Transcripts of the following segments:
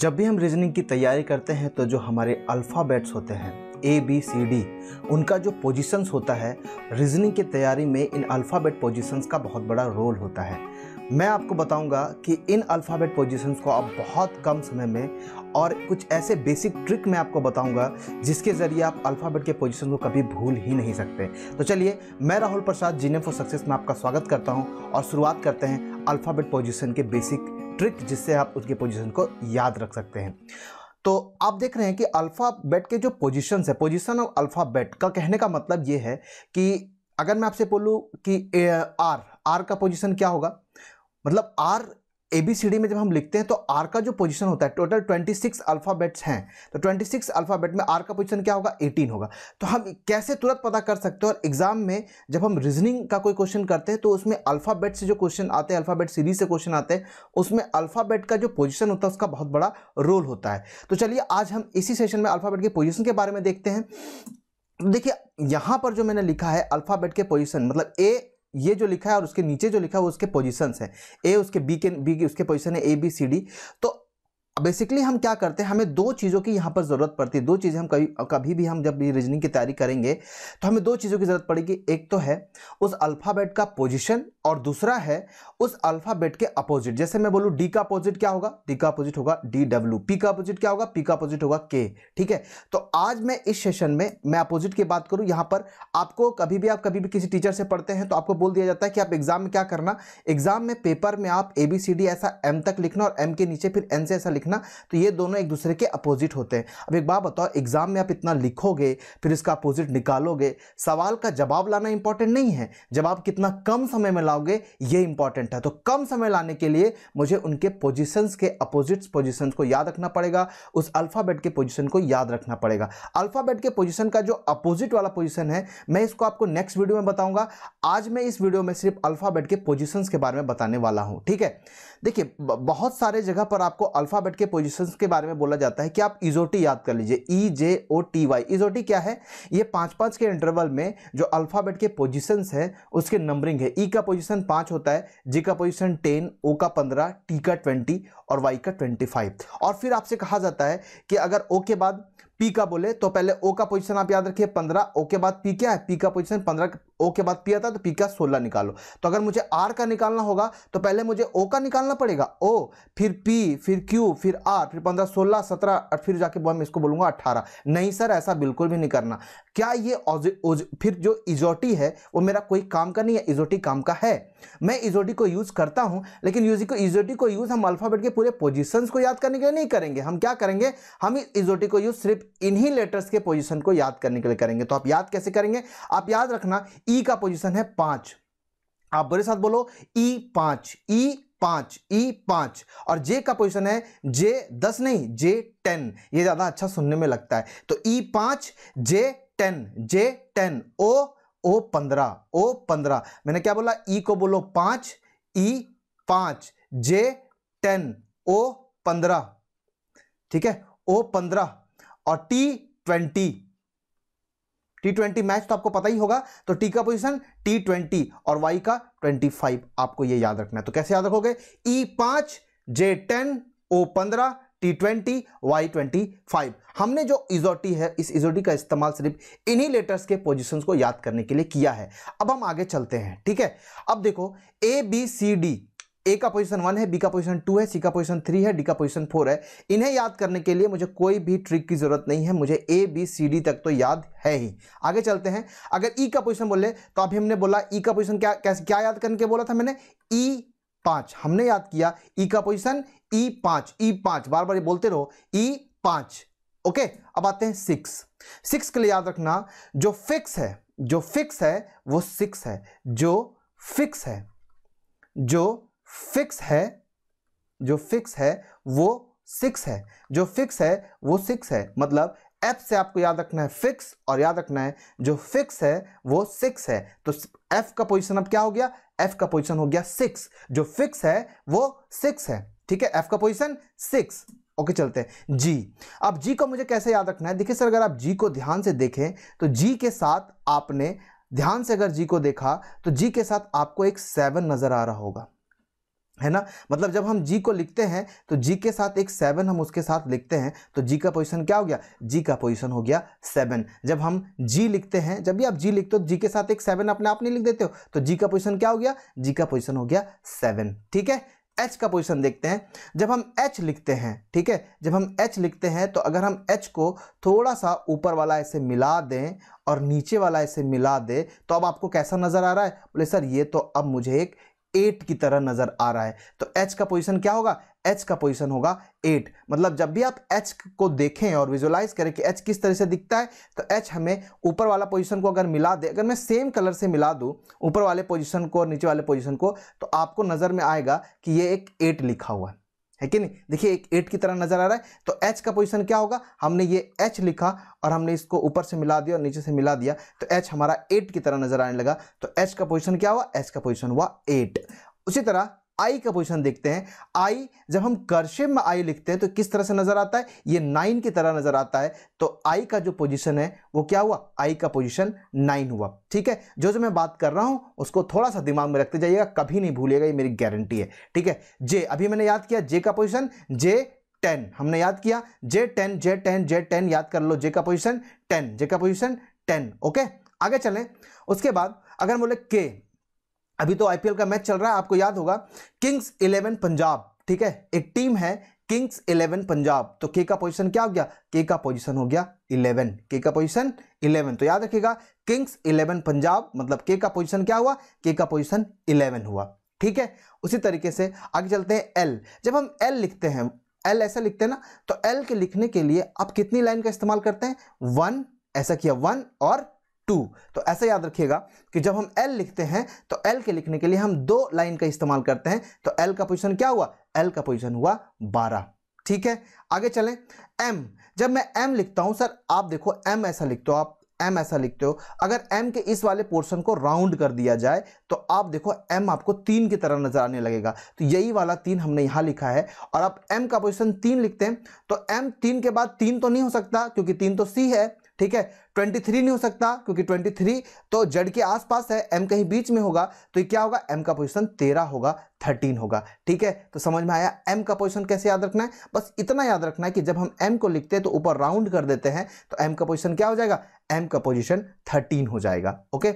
जब भी हम रीजनिंग की तैयारी करते हैं तो जो हमारे अल्फ़ाबेट्स होते हैं ए बी सी डी उनका जो पोजीशंस होता है रीजनिंग की तैयारी में इन अल्फ़ाबेट पोजीशंस का बहुत बड़ा रोल होता है मैं आपको बताऊंगा कि इन अल्फ़ाबेट पोजीशंस को आप बहुत कम समय में और कुछ ऐसे बेसिक ट्रिक मैं आपको बताऊंगा जिसके ज़रिए आप अल्फ़ाबेट के पोजीशन को कभी भूल ही नहीं सकते तो चलिए मैं राहुल प्रसाद जीने फॉर सक्सेस में आपका स्वागत करता हूँ और शुरुआत करते हैं अल्फ़ाबेट पोजिशन के बेसिक ट्रिक जिससे आप उसकी पोजीशन को याद रख सकते हैं तो आप देख रहे हैं कि अल्फ़ाबेट के जो पोजीशन है पोजीशन ऑफ अल्फ़ाबेट का कहने का मतलब ये है कि अगर मैं आपसे बोलूँ कि आर आर का पोजीशन क्या होगा मतलब आर ए बी सी डी में जब हम लिखते हैं तो आर का जो पोजीशन होता है टोटल 26 अल्फ़ाबेट्स हैं तो 26 अल्फ़ाबेट में आर का पोजीशन क्या होगा 18 होगा तो हम कैसे तुरंत पता कर सकते हैं और एग्जाम में जब हम रीजनिंग का कोई क्वेश्चन करते हैं तो उसमें अल्फ़ाबेट से जो क्वेश्चन आते हैं अल्फ़ाबेट सीरीज से क्वेश्चन आते हैं उसमें अल्फ़ाबेट का जो पोजिशन होता है उसका बहुत बड़ा रोल होता है तो चलिए आज हम इसी सेशन में अल्फ़ाबेट के पोजिशन के बारे में देखते हैं देखिए यहाँ पर जो मैंने लिखा है अल्फ़ाबेट के पोजिशन मतलब ए ये जो लिखा है और उसके नीचे जो लिखा है वो उसके पोजिशन है ए उसके बी के बी उसके पोजिशन है ए बी सी डी तो बेसिकली हम क्या करते हैं हमें दो चीज़ों की यहाँ पर ज़रूरत पड़ती है दो चीज़ें हम कभी कभी भी हम जब भी रीजनिंग की तैयारी करेंगे तो हमें दो चीज़ों की ज़रूरत पड़ेगी एक तो है उस अल्फ़ाबेट का पोजीशन और दूसरा है उस अल्फ़ाबेट के अपोजिट जैसे मैं बोलूँ डी का अपोजिट क्या होगा डी का अपोजिट होगा डी डब्ल्यू पी का अपोजिट क्या होगा पी का अपोजिट होगा के ठीक है तो आज मैं इस सेशन में मैं अपोजिट की बात करूँ यहाँ पर आपको कभी भी आप कभी भी किसी टीचर से पढ़ते हैं तो आपको बोल दिया जाता है कि आप एग्ज़ाम में क्या करना एग्ज़ाम में पेपर में आप ए बी सी डी ऐसा एम तक लिखना और एम के नीचे फिर एन से ऐसा लिखना लिखना तो ये दोनों एक दूसरे के अपोजिट होते हैं अब एक बात बताओ एग्ज़ाम में आप इतना लिखोगे फिर इसका अपोजिट निकालोगे सवाल का जवाब लाना इंपॉर्टेंट नहीं है जवाब कितना कम समय में लाओगे ये इंपॉर्टेंट है तो कम समय लाने के लिए मुझे उनके पोजिशंस के अपोजिट्स पोजिशन को याद रखना पड़ेगा उस अल्फ़ाबेट के पोजिशन को याद रखना पड़ेगा अल्फ़ाबेट के पोजिशन का जो अपोजिट वाला पोजिशन है मैं इसको आपको नेक्स्ट वीडियो में बताऊंगा आज मैं इस वीडियो में सिर्फ अल्फ़ाबेट के पोजिशन के बारे में बताने वाला हूँ ठीक है देखिए बहुत सारे जगह पर आपको अल्फ़ाबेट के पोजीशंस के बारे में बोला जाता है कि आप इजोटी याद कर लीजिए ई जे ओ टी वाई इजोटी क्या है ये पाँच पाँच के इंटरवल में जो अल्फ़ाबेट के पोजीशंस है उसके नंबरिंग है ई e का पोजीशन पाँच होता है जी का पोजीशन टेन ओ का पंद्रह टी का ट्वेंटी और वाई का ट्वेंटी फाइव और फिर आपसे कहा जाता है कि अगर ओ के बाद पी का बोले तो पहले ओ का पोजिशन आप याद रखिए पंद्रह ओ के बाद पी क्या है पी का पोजिशन पंद्रह ओ के बाद पी आता तो पी का सोलह निकालो तो अगर मुझे आर का निकालना होगा तो पहले मुझे ओ का निकालना पड़ेगा ओ फिर पी फिर क्यू फिर आर फिर पंद्रह सोलह सत्रह फिर जाके मैं इसको बोलूँगा अट्ठारह नहीं सर ऐसा बिल्कुल भी नहीं करना क्या ये फिर जो इजोटी है वो मेरा कोई काम का नहीं है इजोटी काम का है मैं इजोटी को यूज़ करता हूँ लेकिन यूजी को इजोटी को यूज़ हम अल्फ़ाबेट के पूरे पोजिशंस को याद करने के लिए नहीं करेंगे हम क्या करेंगे हम इजोटी को यूज़ सिर्फ इन्हीं लेटर्स के पोजिशन को याद करने के लिए करेंगे तो आप याद कैसे करेंगे आप याद रखना ई e का पोजीशन है पांच आप बोरे साथ बोलो ई e पांच ई e पांच ई पांच और जे का पोजीशन है जे दस नहीं जे टेन ये ज्यादा अच्छा सुनने में लगता है तो ई पांच जे टेन जे टेन ओ ओ पंद्रह ओ पंद्रह मैंने क्या बोला ई को बोलो पांच ई पांच जे टेन ओ पंद्रह ठीक है ओ पंद्रह और T twenty T twenty match तो आपको पता ही होगा तो टी का पोजिशन टी ट्वेंटी और वाई का ट्वेंटी फाइव आपको ये याद रखना है तो कैसे याद रखोगे ई पांच जे टेन ओ पंद्रह T twenty Y twenty five हमने जो इजोटी है इस इजोटी का इस्तेमाल सिर्फ इन्हीं लेटर्स के पोजिशन को याद करने के लिए किया है अब हम आगे चलते हैं ठीक है अब देखो ए बी सी डी ए का पोजीशन वन है बी का पोजीशन टू है सी का पोजीशन थ्री है डी का पोजीशन फोर है इन्हें याद करने के लिए मुझे कोई भी ट्रिक की ज़रूरत नहीं है मुझे ए बी सी डी तक तो याद है ही आगे चलते हैं अगर ई e का पोजीशन बोले तो अभी हमने बोला ई e का पोजीशन क्या कैसे क्या याद करने के बोला था मैंने ई e पांच हमने याद किया ई e का पोजिशन ई e पांच ई e पांच बार बार ये बोलते रहो ई पांच ओके अब आते हैं सिक्स सिक्स के लिए याद रखना जो फिक्स है जो फिक्स है वो सिक्स है जो फिक्स है जो फिक्स है जो फिक्स है वो सिक्स है जो फिक्स है वो सिक्स है मतलब एफ से आपको याद रखना है फिक्स और याद रखना है जो फिक्स है वो सिक्स है तो एफ का पोजीशन अब क्या हो गया एफ का पोजीशन हो गया सिक्स जो फिक्स है वो सिक्स है ठीक है एफ का पोजीशन सिक्स ओके चलते हैं जी अब जी को मुझे कैसे याद रखना है देखिए सर अगर आप जी को ध्यान से देखें तो जी के साथ आपने ध्यान से अगर जी को देखा तो जी के साथ आपको एक सेवन नजर आ रहा होगा है ना मतलब जब हम जी को लिखते हैं तो जी के साथ एक सेवन हम उसके साथ लिखते हैं तो जी का पोजीशन क्या हो गया जी का पोजीशन हो गया सेवन जब हम जी लिखते हैं जब भी आप जी लिखते हो जी के साथ एक सेवन अपने आप नहीं लिख देते हो तो जी का पोजीशन क्या हो गया जी का पोजीशन हो गया सेवन ठीक है एच का पोजीशन देखते हैं जब हम एच लिखते हैं ठीक है जब हम एच लिखते हैं तो अगर हम एच को थोड़ा सा ऊपर वाला ऐसे मिला दें और नीचे वाला ऐसे मिला दें तो अब आपको कैसा नज़र आ रहा है बोले सर ये तो अब मुझे एक एट की तरह नजर आ रहा है तो एच का पोजिशन क्या होगा एच का पोजिशन होगा एट मतलब जब भी आप एच को देखें और विजुलाइज करें कि एच किस तरह से दिखता है तो एच हमें ऊपर वाला पोजिशन को अगर मिला दे अगर मैं सेम कलर से मिला दूँ ऊपर वाले पोजिशन को और नीचे वाले पोजिशन को तो आपको नज़र में आएगा कि ये एक एट लिखा हुआ है है कि नहीं देखिए एक एट की तरह नज़र आ रहा है तो एच का पोजीशन क्या होगा हमने ये एच लिखा और हमने इसको ऊपर से मिला दिया और नीचे से मिला दिया तो एच हमारा एट की तरह नज़र आने लगा तो एच का पोजीशन क्या हुआ एच का पोजीशन हुआ एट उसी तरह आई का पोजिशन देखते हैं आई जब हम कर्शिव में आई लिखते हैं तो किस तरह से नजर आता है ये नाइन की तरह नजर आता है तो आई का जो पोजिशन है वो क्या हुआ आई का पोजिशन नाइन हुआ ठीक है जो जो मैं बात कर रहा हूं उसको थोड़ा सा दिमाग में रखते जाइएगा कभी नहीं भूलिएगा ये मेरी गारंटी है ठीक है जे अभी मैंने याद किया जे का पोजिशन जे टेन हमने याद किया J ten J ten J ten याद कर लो जे का पोजिशन टेन जे का पोजिशन टेन ओके आगे चलें उसके बाद अगर बोले के अभी तो आईपीएल का मैच चल रहा है आपको याद होगा किंग्स इलेवन पंजाब ठीक है एक टीम है किंग्स इलेवन पंजाब तो के का पोजीशन क्या हो गया के का पोजीशन हो गया इलेवन के का पोजीशन इलेवन तो याद रखिएगा किंग्स इलेवन पंजाब मतलब के का पोजीशन क्या हुआ के का पोजीशन इलेवन हुआ ठीक है उसी तरीके से आगे चलते हैं एल जब हम एल लिखते हैं एल ऐसा लिखते हैं ना तो एल के लिखने के लिए आप कितनी लाइन का इस्तेमाल करते हैं वन ऐसा किया वन और टू तो ऐसा याद रखिएगा कि जब हम एल लिखते हैं तो एल के लिखने के लिए हम दो लाइन का इस्तेमाल करते हैं तो एल का पोजिशन क्या हुआ एल का पोजिशन हुआ बारह ठीक है आगे चलें एम जब मैं एम लिखता हूं सर आप देखो एम ऐसा लिखते हो आप एम ऐसा लिखते हो अगर एम के इस वाले पोर्शन को राउंड कर दिया जाए तो आप देखो एम आपको तीन की तरह नजर आने लगेगा तो यही वाला तीन हमने यहां लिखा है और आप एम का पोजिशन तीन लिखते हैं तो एम तीन के बाद तीन तो नहीं हो सकता क्योंकि तीन तो सी है ठीक है 23 नहीं हो सकता क्योंकि 23 तो जड़ के आसपास है एम कहीं बीच में होगा तो क्या होगा एम का पोजिशन तेरह होगा थर्टीन होगा ठीक है तो समझ में आया एम का पोजिशन कैसे याद रखना है बस इतना याद रखना है कि जब हम एम को लिखते हैं तो ऊपर राउंड कर देते हैं तो एम का पोजिशन क्या हो जाएगा एम का पोजिशन थर्टीन हो जाएगा ओके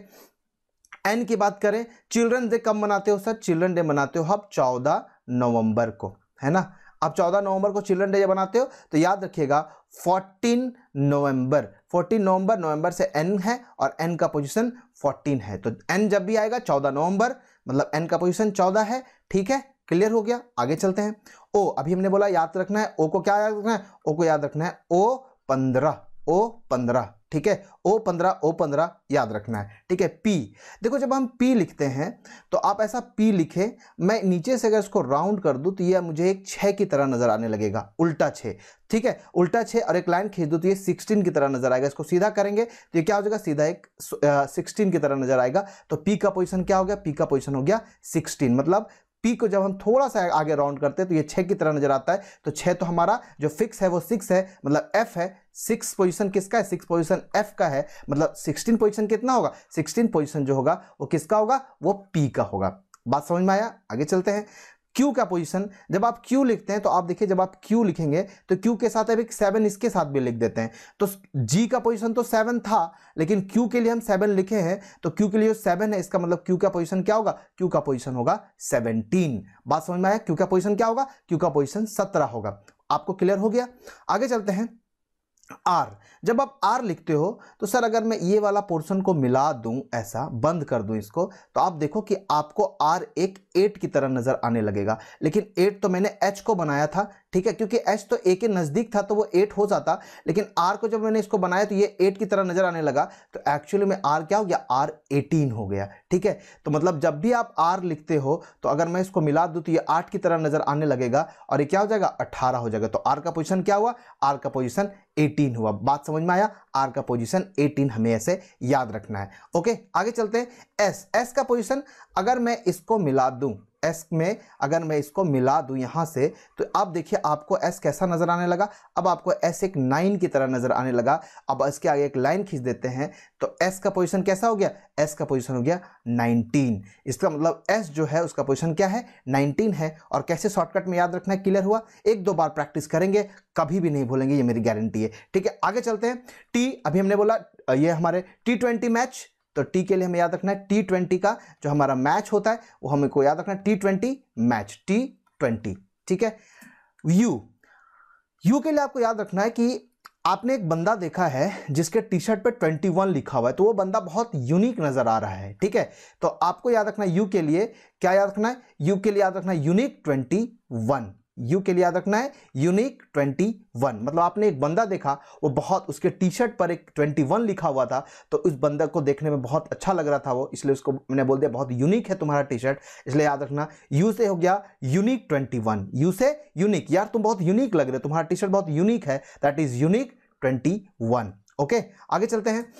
एन की बात करें चिल्ड्रन डे कब मनाते हो सर चिल्ड्रन डे मनाते हो आप चौदह नवंबर को है ना आप 14 नवंबर को चिल्ड्रन डे बनाते हो तो याद रखिएगा 14 नवंबर 14 नवंबर नवंबर से एन है और एन का पोजीशन 14 है तो एन जब भी आएगा 14 नवंबर मतलब एन का पोजीशन 14 है ठीक है क्लियर हो गया आगे चलते हैं ओ अभी हमने बोला याद रखना है ओ को क्या याद रखना है ओ को याद रखना है ओ पंद्रह ओ पंद्रह ठीक है ओ पंद्रह ओ पंद्रह याद रखना है ठीक है पी देखो जब हम पी लिखते हैं तो आप ऐसा पी लिखे मैं नीचे से अगर इसको राउंड कर दूँ तो यह मुझे एक छः की तरह नजर आने लगेगा उल्टा छः ठीक है उल्टा छः और एक लाइन खींच दूँ तो ये सिक्सटीन की तरह नजर आएगा इसको सीधा करेंगे तो ये क्या हो जाएगा सीधा एक सिक्सटीन की तरह नजर आएगा तो पी का पोजिशन क्या हो गया पी का पोजिशन हो गया सिक्सटीन मतलब पी को जब हम थोड़ा सा आगे राउंड करते हैं तो ये छः की तरह नजर आता है तो छः तो हमारा जो फिक्स है वो सिक्स है मतलब एफ है सिक्स पोजीशन किसका है सिक्स पोजीशन एफ का है मतलब सिक्सटीन पोजीशन कितना होगा सिक्सटीन पोजीशन जो होगा वो किसका होगा वो पी का होगा बात समझ में आया आगे चलते हैं क्यू का पोजिशन जब आप क्यू लिखते हैं तो आप देखिए जब आप क्यू लिखेंगे तो क्यू के साथ अब एक सेवन इसके साथ भी लिख देते हैं तो जी का पोजिशन तो सेवन था लेकिन क्यू के लिए हम सेवन लिखे हैं तो क्यू के लिए सेवन है इसका मतलब क्यू का पोजिशन क्या होगा क्यू का पोजिशन होगा सेवनटीन बात समझ में आया क्यू का पोजिशन क्या होगा क्यू का पोजिशन सत्रह होगा आपको क्लियर हो गया आगे चलते हैं आर जब आप आर लिखते हो तो सर अगर मैं ये वाला पोर्शन को मिला दूं ऐसा बंद कर दूं इसको तो आप देखो कि आपको आर एक एट की तरह नज़र आने लगेगा लेकिन एट तो मैंने एच को बनाया था ठीक है क्योंकि एच तो ए के नज़दीक था तो वो एट हो जाता लेकिन आर को जब मैंने इसको बनाया तो ये एट की तरह नज़र आने लगा तो एक्चुअली में आर क्या हो गया आर एटीन हो गया ठीक है तो मतलब जब भी आप आर लिखते हो तो अगर मैं इसको मिला दूँ तो ये आठ की तरह नज़र आने लगेगा और ये क्या हो जाएगा अट्ठारह हो जाएगा तो आर का पोजिशन क्या हुआ आर का पोजिशन 18 हुआ बात समझ में आया आर का पोजीशन 18 हमें ऐसे याद रखना है ओके आगे चलते हैं एस एस का पोजीशन अगर मैं इसको मिला दूं एस में अगर मैं इसको मिला दूं यहाँ से तो अब देखिए आपको एस कैसा नज़र आने लगा अब आपको एस एक नाइन की तरह नज़र आने लगा अब इसके आगे एक लाइन खींच देते हैं तो एस का पोजीशन कैसा हो गया एस का पोजीशन हो गया नाइनटीन इसका मतलब एस जो है उसका पोजीशन क्या है नाइनटीन है और कैसे शॉर्टकट में याद रखना है क्लियर हुआ एक दो बार प्रैक्टिस करेंगे कभी भी नहीं भूलेंगे ये मेरी गारंटी है ठीक है आगे चलते हैं टी अभी हमने बोला ये हमारे टी ट्वेंटी मैच तो टी के लिए हमें याद रखना है टी ट्वेंटी का जो हमारा मैच होता है वो हमें को याद रखना है T twenty match T twenty ठीक है यू यू के लिए आपको याद रखना है कि आपने एक बंदा देखा है जिसके टी शर्ट ट्वेंटी वन लिखा हुआ है तो वो बंदा बहुत यूनिक नज़र आ रहा है ठीक है तो आपको याद रखना है यू के लिए क्या याद रखना है यू के लिए याद रखना है यूनिक वन यू के लिए याद रखना है यूनिक 21 मतलब आपने एक बंदा देखा वो बहुत उसके टी शर्ट पर एक 21 लिखा हुआ था तो उस बंदा को देखने में बहुत अच्छा लग रहा था वो इसलिए उसको मैंने बोल दिया बहुत यूनिक है तुम्हारा टी शर्ट इसलिए याद रखना यू से हो गया यूनिक 21 यू से यूनिक यार तुम बहुत यूनिक लग रहे हो तुम्हारा टी शर्ट बहुत यूनिक है that is unique twenty okay आगे चलते हैं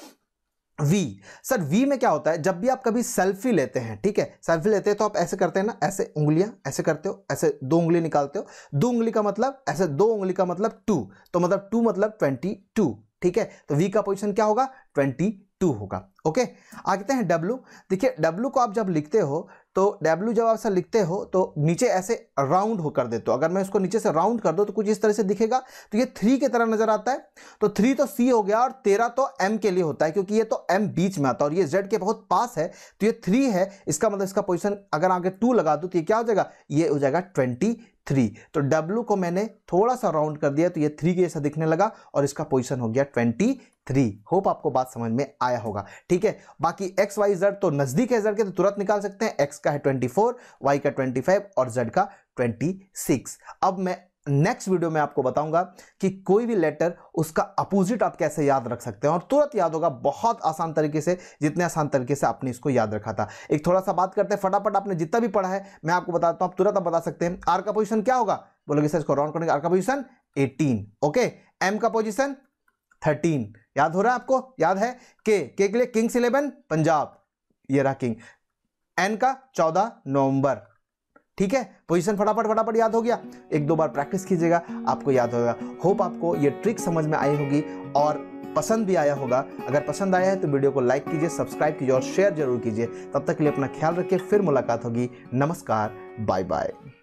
वी सर वी में क्या होता है जब भी आप कभी सेल्फी लेते हैं ठीक है सेल्फी लेते हैं तो आप ऐसे करते हैं ना ऐसे उंगलियां ऐसे करते हो ऐसे दो उंगली निकालते हो दो उंगली का मतलब ऐसे दो उंगली का मतलब टू तो मतलब टू मतलब ट्वेंटी टू ठीक है तो वी का पोजिशन क्या होगा ट्वेंटी टू होगा ओके आगे हैं डब्ल्यू देखिए डब्लू को आप जब लिखते हो तो डब्लू जब आप सर लिखते हो तो नीचे ऐसे राउंड हो कर देते हो अगर मैं उसको नीचे से राउंड कर दो तो कुछ इस तरह से दिखेगा तो ये थ्री की तरह नजर आता है तो थ्री तो सी हो गया और तेरह तो एम के लिए होता है क्योंकि ये तो एम बीच में आता है और ये जेड के बहुत पास है तो ये थ्री है इसका मतलब इसका पोजिशन अगर आगे टू लगा दो तो ये क्या हो जाएगा ये हो जाएगा ट्वेंटी थ्री तो डब्लू को मैंने थोड़ा सा राउंड कर दिया तो ये थ्री के जैसा दिखने लगा और इसका पोजिशन हो गया ट्वेंटी थ्री होप आपको बात समझ में आया होगा ठीक है बाकी एक्स वाई जेड तो नजदीक है जेड के तो तुरंत निकाल सकते हैं एक्स का है ट्वेंटी फोर वाई का ट्वेंटी फाइव और जेड का ट्वेंटी सिक्स अब मैं नेक्स्ट वीडियो में आपको बताऊंगा कि कोई भी लेटर उसका अपोजिट आप कैसे याद रख सकते हैं और तुरंत याद होगा बहुत आसान तरीके से जितने आसान तरीके से आपने इसको याद रखा था एक थोड़ा सा बात करते हैं फटाफट आपने जितना भी पढ़ा है मैं आपको बताता हूं आप तुरंत आप बता सकते हैं आर का पोजिशन क्या होगा बोलोगे सर इसको राउंड करने का आर का पोजिशन एटीन ओके एम का पोजिशन थर्टीन याद हो रहा है आपको याद है के के के लिए किंग्स इलेवन पंजाब ये रहा किंग एन का चौदह नवंबर ठीक है पोजीशन फटाफट फटाफट याद हो गया एक दो बार प्रैक्टिस कीजिएगा आपको याद होगा होप आपको ये ट्रिक समझ में आई होगी और पसंद भी आया होगा अगर पसंद आया है तो वीडियो को लाइक कीजिए सब्सक्राइब कीजिए और शेयर जरूर कीजिए तब तक के लिए अपना ख्याल रखिए फिर मुलाकात होगी नमस्कार बाय बाय